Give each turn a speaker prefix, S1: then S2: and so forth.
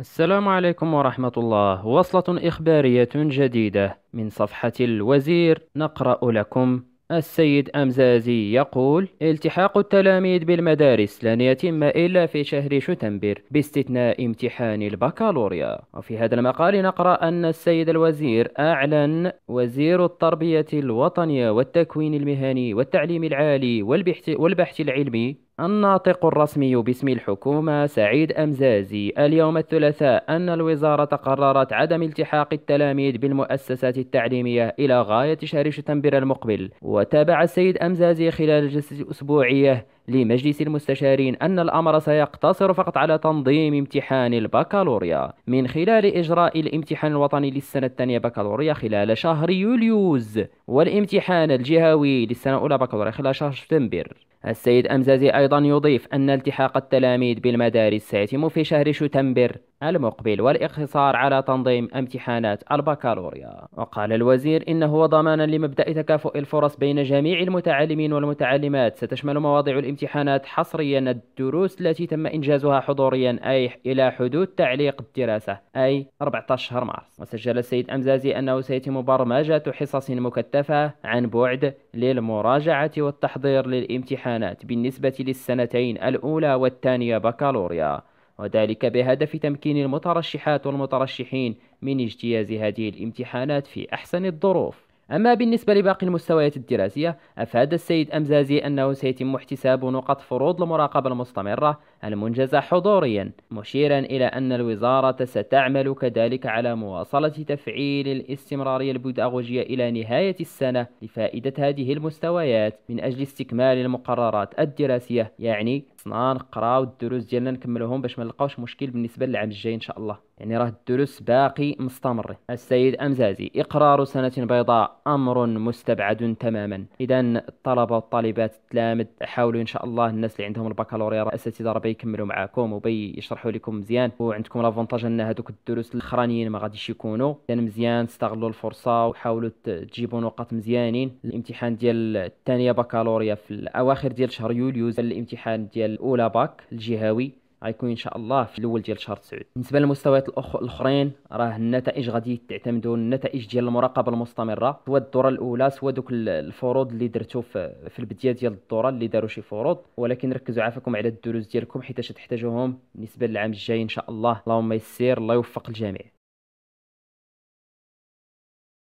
S1: السلام عليكم ورحمة الله وصلة إخبارية جديدة من صفحة الوزير نقرأ لكم السيد أمزازي يقول التحاق التلاميذ بالمدارس لن يتم إلا في شهر شتنبر باستثناء امتحان البكالوريا وفي هذا المقال نقرأ أن السيد الوزير أعلن وزير التربية الوطنية والتكوين المهني والتعليم العالي والبحث, والبحث العلمي الناطق الرسمي باسم الحكومة سعيد أمزازي اليوم الثلاثاء أن الوزارة قررت عدم التحاق التلاميذ بالمؤسسات التعليمية إلى غاية شهر شتنبر المقبل وتابع السيد أمزازي خلال جلسة أسبوعية لمجلس المستشارين أن الأمر سيقتصر فقط على تنظيم امتحان البكالوريا من خلال إجراء الامتحان الوطني للسنة الثانية بكالوريا خلال شهر يوليوز والامتحان الجهوي للسنة الأولى بكالوريا خلال شهر شتنبر السيد أمزازي أيضا يضيف أن التحاق التلاميذ بالمدارس سيتم في شهر شتنبر المقبل والإقتصار على تنظيم امتحانات البكالوريا وقال الوزير إنه ضمانا لمبدأ تكافؤ الفرص بين جميع المتعلمين والمتعلمات ستشمل مواضيع الامتحانات حصريا الدروس التي تم إنجازها حضوريا أي إلى حدود تعليق الدراسة أي 14 شهر مارس وسجل السيد أمزازي أنه سيتم برمجة حصص مكثفة عن بعد للمراجعة والتحضير للامتحانات بالنسبة للسنتين الأولى والثانية بكالوريا وذلك بهدف تمكين المترشحات والمترشحين من اجتياز هذه الامتحانات في أحسن الظروف أما بالنسبة لباقي المستويات الدراسية أفاد السيد أمزازي أنه سيتم احتساب نقط فروض المراقبة المستمرة المنجز حضوريا مشيرا إلى أن الوزارة ستعمل كذلك على مواصلة تفعيل الاستمرارية البداغوجية إلى نهاية السنة لفائدة هذه المستويات من أجل استكمال المقررات الدراسية يعني خصنا نقراو الدروس ديالنا نكملوهم باش ما نلقاوش مشكل بالنسبه للعام الجاي ان شاء الله يعني راه الدروس باقي مستمر السيد امزازي اقرار سنه بيضاء امر مستبعد تماما اذا الطلبه والطالبات تلامد حاولوا ان شاء الله الناس اللي عندهم البكالوريا أساتذة ربي يكملوا معاكم وبيشرحوا لكم مزيان وعندكم لافونتاج ان هذوك الدروس الاخرانيين ما غاديش يكونوا كان مزيان استغلوا الفرصه وحاولوا تجيبوا نقاط مزيانين الامتحان ديال الثانيه بكالوريا في الاواخر ديال شهر يوليو الامتحان ديال الاولى باك الجهوي غيكون ان شاء الله في الاول ديال شهر 9 بالنسبه للمستويات الاخرين راه النتائج غادي تعتمدوا النتائج ديال المراقبه المستمره سواء الدوره الاولى سواء دوك الفروض اللي درتو في, البدايه ديال الدوره اللي داروا شي فروض ولكن ركزوا عافاكم على الدروس ديالكم حيت تحتاجوهم بالنسبه للعام الجاي ان شاء الله اللهم يسير الله يوفق الجميع